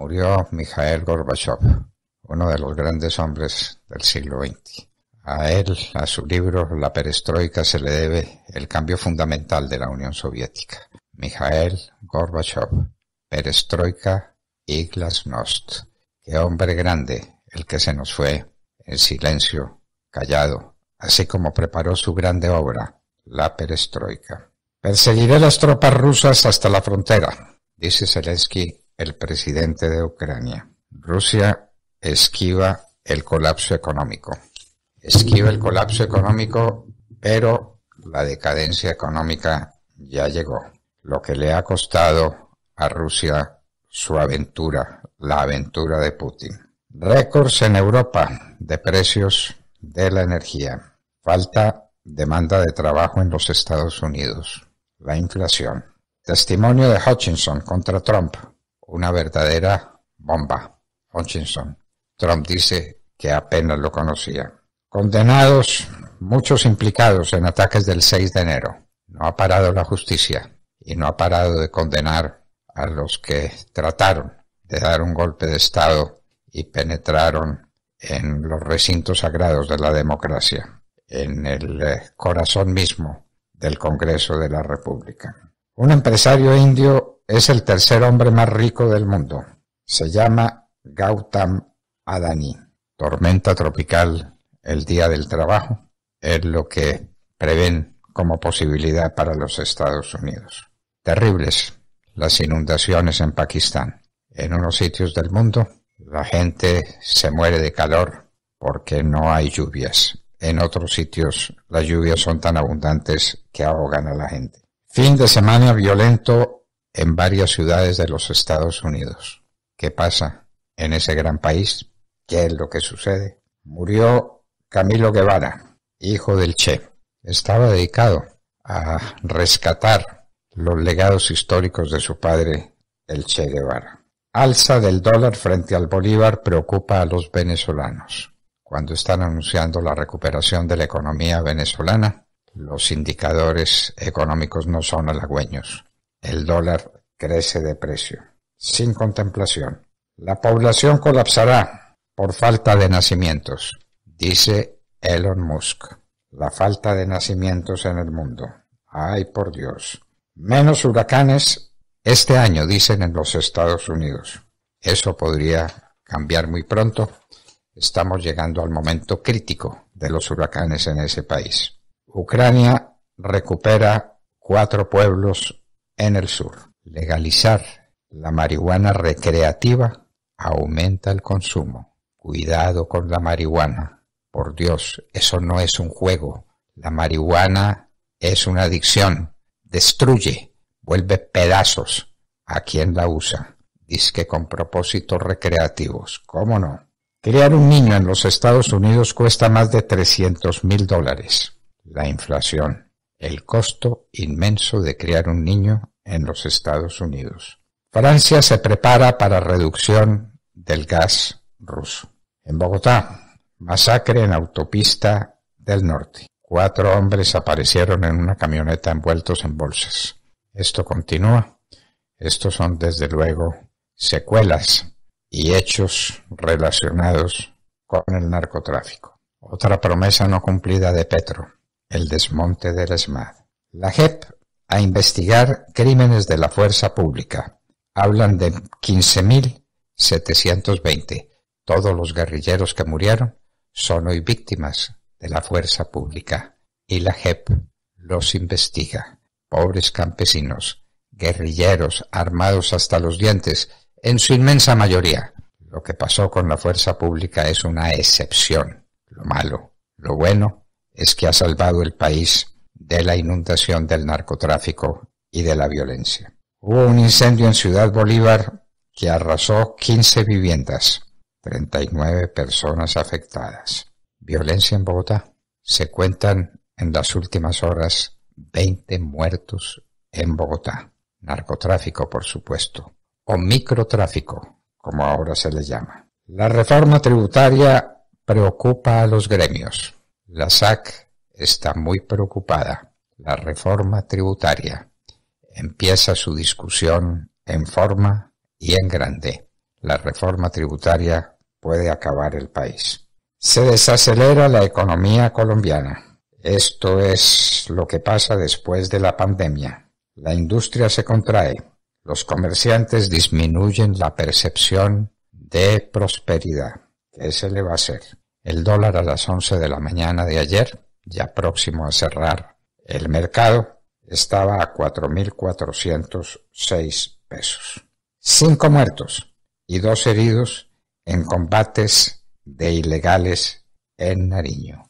murió Mikhail Gorbachov, uno de los grandes hombres del siglo XX. A él, a su libro La perestroika, se le debe el cambio fundamental de la Unión Soviética. Mikhail Gorbachev, perestroika y glasnost. Qué hombre grande el que se nos fue en silencio, callado, así como preparó su grande obra, La perestroika. Perseguiré las tropas rusas hasta la frontera, dice Zelensky el presidente de Ucrania. Rusia esquiva el colapso económico. Esquiva el colapso económico, pero la decadencia económica ya llegó. Lo que le ha costado a Rusia su aventura, la aventura de Putin. Récords en Europa de precios de la energía. Falta demanda de trabajo en los Estados Unidos. La inflación. Testimonio de Hutchinson contra Trump una verdadera bomba. Hutchinson. Trump dice que apenas lo conocía. Condenados, muchos implicados en ataques del 6 de enero. No ha parado la justicia y no ha parado de condenar a los que trataron de dar un golpe de Estado y penetraron en los recintos sagrados de la democracia, en el eh, corazón mismo del Congreso de la República. Un empresario indio es el tercer hombre más rico del mundo. Se llama Gautam Adani. Tormenta tropical el día del trabajo es lo que prevén como posibilidad para los Estados Unidos. Terribles las inundaciones en Pakistán. En unos sitios del mundo la gente se muere de calor porque no hay lluvias. En otros sitios las lluvias son tan abundantes que ahogan a la gente. Fin de semana violento en varias ciudades de los Estados Unidos. ¿Qué pasa en ese gran país? ¿Qué es lo que sucede? Murió Camilo Guevara, hijo del Che. Estaba dedicado a rescatar los legados históricos de su padre, el Che Guevara. Alza del dólar frente al bolívar preocupa a los venezolanos. Cuando están anunciando la recuperación de la economía venezolana, los indicadores económicos no son halagüeños. El dólar crece de precio, sin contemplación. La población colapsará por falta de nacimientos, dice Elon Musk. La falta de nacimientos en el mundo. Ay, por Dios. Menos huracanes este año, dicen en los Estados Unidos. Eso podría cambiar muy pronto. Estamos llegando al momento crítico de los huracanes en ese país. Ucrania recupera cuatro pueblos en el sur. Legalizar la marihuana recreativa aumenta el consumo. Cuidado con la marihuana. Por Dios, eso no es un juego. La marihuana es una adicción. Destruye, vuelve pedazos a quien la usa. Dice que con propósitos recreativos. ¿Cómo no? Crear un niño en los Estados Unidos cuesta más de 300 mil dólares. La inflación el costo inmenso de criar un niño en los Estados Unidos. Francia se prepara para reducción del gas ruso. En Bogotá, masacre en autopista del norte. Cuatro hombres aparecieron en una camioneta envueltos en bolsas. Esto continúa. Estos son desde luego secuelas y hechos relacionados con el narcotráfico. Otra promesa no cumplida de Petro el desmonte del ESMAD. La JEP a investigar crímenes de la fuerza pública. Hablan de 15.720. Todos los guerrilleros que murieron son hoy víctimas de la fuerza pública y la JEP los investiga. Pobres campesinos, guerrilleros armados hasta los dientes, en su inmensa mayoría. Lo que pasó con la fuerza pública es una excepción. Lo malo, lo bueno es que ha salvado el país de la inundación del narcotráfico y de la violencia. Hubo un incendio en Ciudad Bolívar que arrasó 15 viviendas, 39 personas afectadas. Violencia en Bogotá. Se cuentan en las últimas horas 20 muertos en Bogotá. Narcotráfico, por supuesto, o microtráfico, como ahora se le llama. La reforma tributaria preocupa a los gremios. La SAC está muy preocupada. La reforma tributaria empieza su discusión en forma y en grande. La reforma tributaria puede acabar el país. Se desacelera la economía colombiana. Esto es lo que pasa después de la pandemia. La industria se contrae. Los comerciantes disminuyen la percepción de prosperidad. ¿Qué se le va a hacer? El dólar a las 11 de la mañana de ayer, ya próximo a cerrar el mercado, estaba a 4.406 pesos. Cinco muertos y dos heridos en combates de ilegales en Nariño.